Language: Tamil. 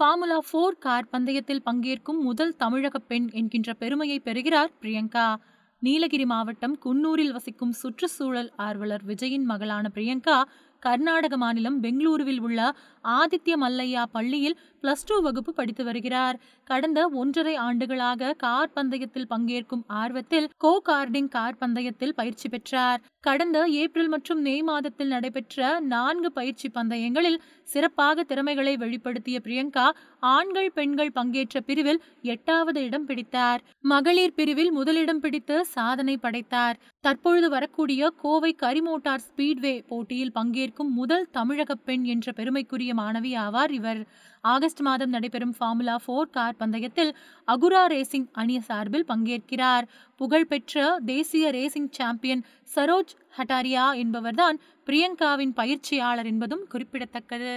ஃபார்முலா ஃபோர் கார் பந்தயத்தில் பங்கேற்கும் முதல் தமிழக பெண் என்கின்ற பெருமையை பெறுகிறார் பிரியங்கா நீலகிரி மாவட்டம் குன்னூரில் வசிக்கும் சுற்றுச்சூழல் ஆர்வலர் விஜயின் மகளான பிரியங்கா கர்நாடக மாநிலம் பெங்களூருவில் உள்ள ஆதித்ய மல்லையா பள்ளியில் பிளஸ் டூ வகுப்பு படித்து வருகிறார் கடந்த ஒன்றரை ஆண்டுகளாக கார் பந்தயத்தில் பங்கேற்கும் ஆர்வத்தில் கோ கார்டிங் கார் பந்தயத்தில் பயிற்சி பெற்றார் கடந்த ஏப்ரல் மற்றும் மே மாதத்தில் நடைபெற்ற நான்கு பயிற்சி பந்தயங்களில் சிறப்பாக திறமைகளை வெளிப்படுத்திய பிரியங்கா ஆண்கள் பெண்கள் பங்கேற்ற பிரிவில் எட்டாவது இடம் பிடித்தார் மகளிர் பிரிவில் முதலிடம் பிடித்து சாதனை படைத்தார் தற்பொழுது வரக்கூடிய கோவை கரிமோட்டார் ஸ்பீட்வே போட்டியில் பங்கேற்கும் முதல் தமிழக பெண் என்ற பெருமைக்குரிய மாணவி ஆவார் இவர் ஆகஸ்ட் மாதம் நடைபெறும் ஃபார்முலா ஃபோர் கார் பந்தயத்தில் அகுரா ரேசிங் அணி சார்பில் பங்கேற்கிறார் புகழ்பெற்ற தேசிய ரேசிங் சாம்பியன் சரோஜ் ஹட்டாரியா என்பவர்தான் பிரியங்காவின் பயிற்சியாளர் என்பதும் குறிப்பிடத்தக்கது